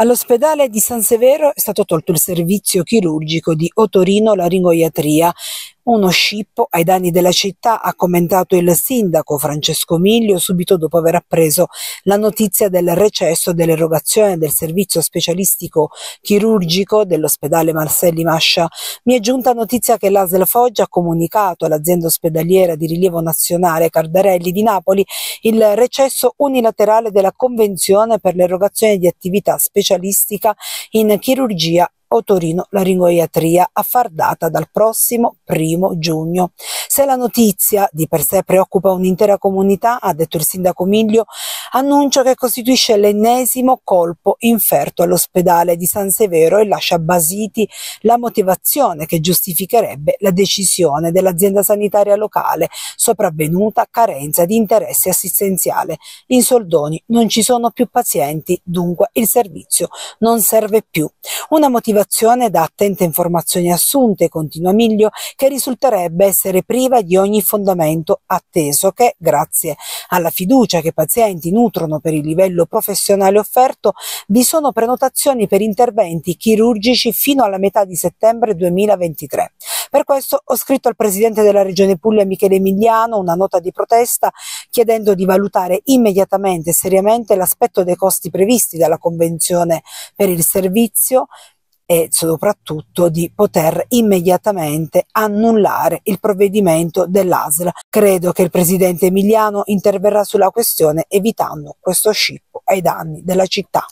All'ospedale di San Severo è stato tolto il servizio chirurgico di otorino-laringoiatria uno scippo ai danni della città, ha commentato il sindaco Francesco Miglio subito dopo aver appreso la notizia del recesso dell'erogazione del servizio specialistico chirurgico dell'ospedale Marcelli Mascia. Mi è giunta notizia che l'ASL Foggia ha comunicato all'azienda ospedaliera di rilievo nazionale Cardarelli di Napoli il recesso unilaterale della convenzione per l'erogazione di attività specialistica in chirurgia o Torino Laringoiatria affardata dal prossimo primo giugno. Se la notizia di per sé preoccupa un'intera comunità, ha detto il sindaco Miglio, annuncio che costituisce l'ennesimo colpo inferto all'ospedale di San Severo e lascia basiti la motivazione che giustificherebbe la decisione dell'azienda sanitaria locale, sopravvenuta carenza di interesse assistenziale. In soldoni non ci sono più pazienti, dunque il servizio non serve più. Una motivazione da attente informazioni assunte, continua Miglio, che risulterebbe essere prima priva di ogni fondamento, atteso che, grazie alla fiducia che i pazienti nutrono per il livello professionale offerto, vi sono prenotazioni per interventi chirurgici fino alla metà di settembre 2023. Per questo ho scritto al Presidente della Regione Puglia Michele Emiliano una nota di protesta chiedendo di valutare immediatamente e seriamente l'aspetto dei costi previsti dalla Convenzione per il servizio e soprattutto di poter immediatamente annullare il provvedimento dell'ASL. Credo che il presidente Emiliano interverrà sulla questione evitando questo scippo ai danni della città.